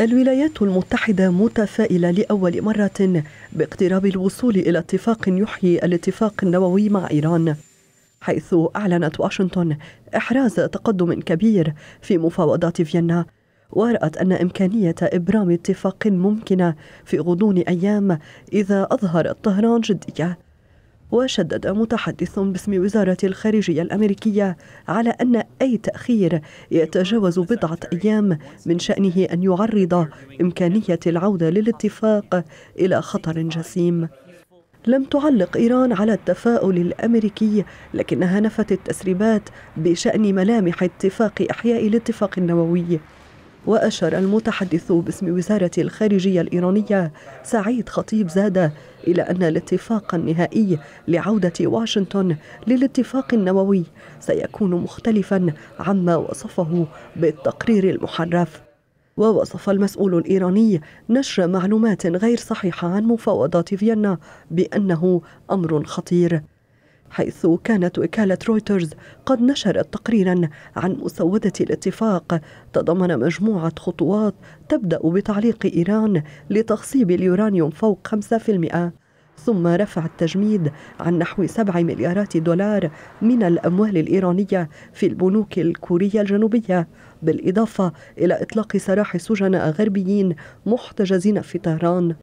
الولايات المتحدة متفائلة لأول مرة باقتراب الوصول إلى اتفاق يحيي الاتفاق النووي مع إيران حيث أعلنت واشنطن إحراز تقدم كبير في مفاوضات فيينا ورأت أن إمكانية إبرام اتفاق ممكنة في غضون أيام إذا أظهرت طهران جدية وشدد متحدث باسم وزارة الخارجية الأمريكية على أن أي تأخير يتجاوز بضعة أيام من شأنه أن يعرض إمكانية العودة للاتفاق إلى خطر جسيم لم تعلق إيران على التفاؤل الأمريكي لكنها نفت التسريبات بشأن ملامح اتفاق إحياء الاتفاق النووي وأشار المتحدث باسم وزارة الخارجية الإيرانية سعيد خطيب زادة إلى أن الاتفاق النهائي لعودة واشنطن للاتفاق النووي سيكون مختلفا عما وصفه بالتقرير المحرف ووصف المسؤول الإيراني نشر معلومات غير صحيحة عن مفاوضات فيينا بأنه أمر خطير حيث كانت وكالة رويترز قد نشرت تقريرا عن مسودة الاتفاق تضمن مجموعة خطوات تبدأ بتعليق إيران لتخصيب اليورانيوم فوق 5% ثم رفع التجميد عن نحو 7 مليارات دولار من الأموال الإيرانية في البنوك الكورية الجنوبية بالإضافة إلى إطلاق سراح سجناء غربيين محتجزين في طهران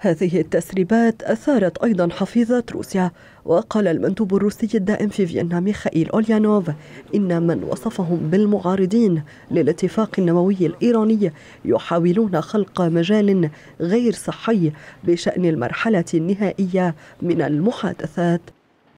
هذه التسريبات أثارت أيضا حفيظة روسيا وقال المندوب الروسي الدائم في فيينا ميخائيل أوليانوف إن من وصفهم بالمعارضين للاتفاق النووي الإيراني يحاولون خلق مجال غير صحي بشأن المرحلة النهائية من المحادثات